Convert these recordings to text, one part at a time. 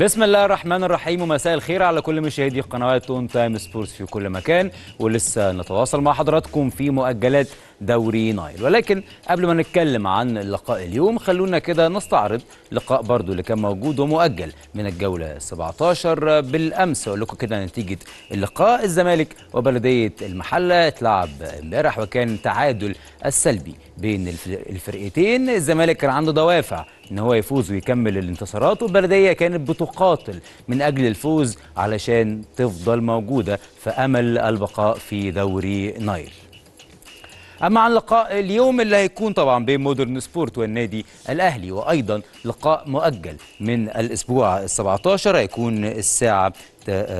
بسم الله الرحمن الرحيم ومساء الخير على كل مشاهدي قنوات اون تايم سبورتس في كل مكان ولسه نتواصل مع حضراتكم في مؤجلات دوري نايل ولكن قبل ما نتكلم عن لقاء اليوم خلونا كده نستعرض لقاء برضو اللي كان موجود ومؤجل من الجولة 17 بالأمس أقول لكم كده نتيجة اللقاء الزمالك وبلدية المحلة اتلعب امبارح وكان تعادل السلبي بين الفرقتين الزمالك كان عنده دوافع ان هو يفوز ويكمل الانتصارات والبلديه كانت بتقاتل من اجل الفوز علشان تفضل موجوده في امل البقاء في دوري نايل أما عن لقاء اليوم اللي هيكون طبعا بين مودرن سبورت والنادي الأهلي وأيضا لقاء مؤجل من الأسبوع ال 17 هيكون الساعة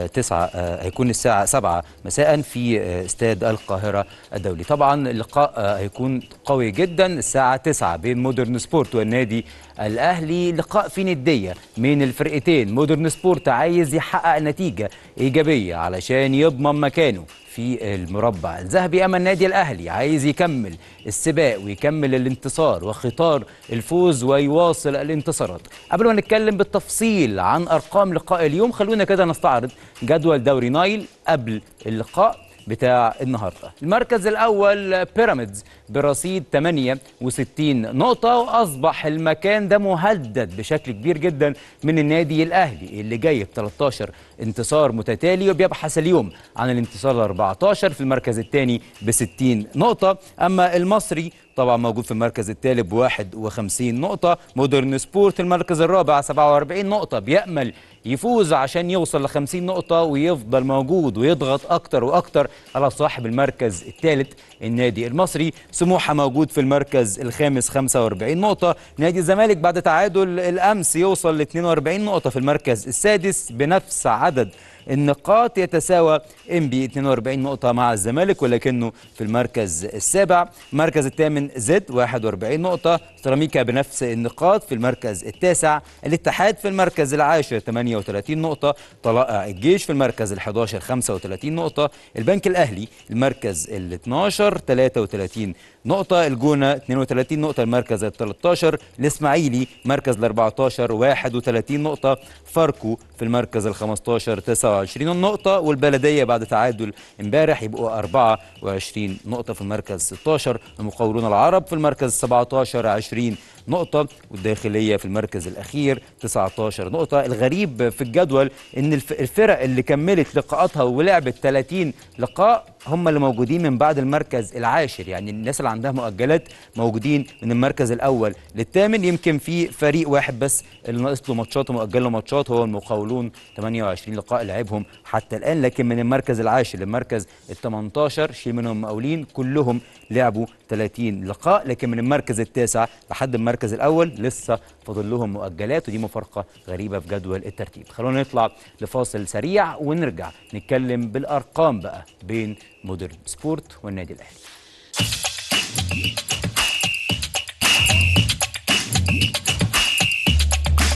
9 آه، هيكون الساعة سبعة مساء في آه، استاد القاهرة الدولي طبعا اللقاء آه، هيكون قوي جدا الساعة تسعة بين مودرن سبورت والنادي الأهلي لقاء في ندية من الفرقتين مودرن سبورت عايز يحقق نتيجة إيجابية علشان يضمن مكانه في المربع الذهبي أما النادي الأهلي عايز يكمل السباق ويكمل الانتصار وخطار الفوز ويواصل الانتصارات قبل ما نتكلم بالتفصيل عن أرقام لقاء اليوم خلونا كده نستعرض هتستعرض جدول دوري نايل قبل اللقاء بتاع النهارده المركز الاول بيراميدز برصيد 68 نقطه واصبح المكان ده مهدد بشكل كبير جدا من النادي الاهلي اللي جاي ب 13 انتصار متتالي وبيبحث اليوم عن الانتصار ال 14 في المركز الثاني ب 60 نقطه اما المصري طبعا موجود في المركز الثالث ب 51 نقطة، مودرن سبورت المركز الرابع 47 نقطة، بيأمل يفوز عشان يوصل ل 50 نقطه ويفضل موجود ويضغط اكتر واكتر على صاحب المركز الثالث النادي المصري سموحه موجود في المركز الخامس 45 نقطه نادي الزمالك بعد تعادل الامس يوصل ل 42 نقطه في المركز السادس بنفس عدد النقاط يتساوى ام بي 42 نقطة مع الزمالك ولكنه في المركز السابع، المركز الثامن زد 41 نقطة، سيراميكا بنفس النقاط في المركز التاسع، الاتحاد في المركز العاشر 48 38 نقطة طلائع الجيش في المركز ال 11 35 نقطة البنك الأهلي المركز ال 12 33 نقطة الجونة 32 نقطة المركز ال 13 الإسماعيلي مركز ال 14 31 نقطة فاركو في المركز ال 15 29 نقطة والبلدية بعد تعادل امبارح يبقوا 24 نقطة في المركز 16 المقاولون العرب في المركز 17 20 نقطة والداخلية في المركز الأخير 19 نقطة الغريب في الجدول ان الفرق اللي كملت لقاءاتها ولعبت 30 لقاء هم اللي موجودين من بعد المركز العاشر يعني الناس اللي عندها مؤجلات موجودين من المركز الاول للثامن يمكن في فريق واحد بس اللي ناقص له ماتشات ومؤجل له ماتشات هو المقاولون 28 لقاء لعبهم حتى الان لكن من المركز العاشر للمركز ال 18 شيء منهم مقاولين كلهم لعبوا 30 لقاء لكن من المركز التاسع لحد المركز الاول لسه فاضل لهم مؤجلات ودي مفارقه غريبه في جدول الترتيب خلونا نطلع لفاصل سريع ونرجع نتكلم بالارقام بقى بين مودرن سبورت والنادي الاهلي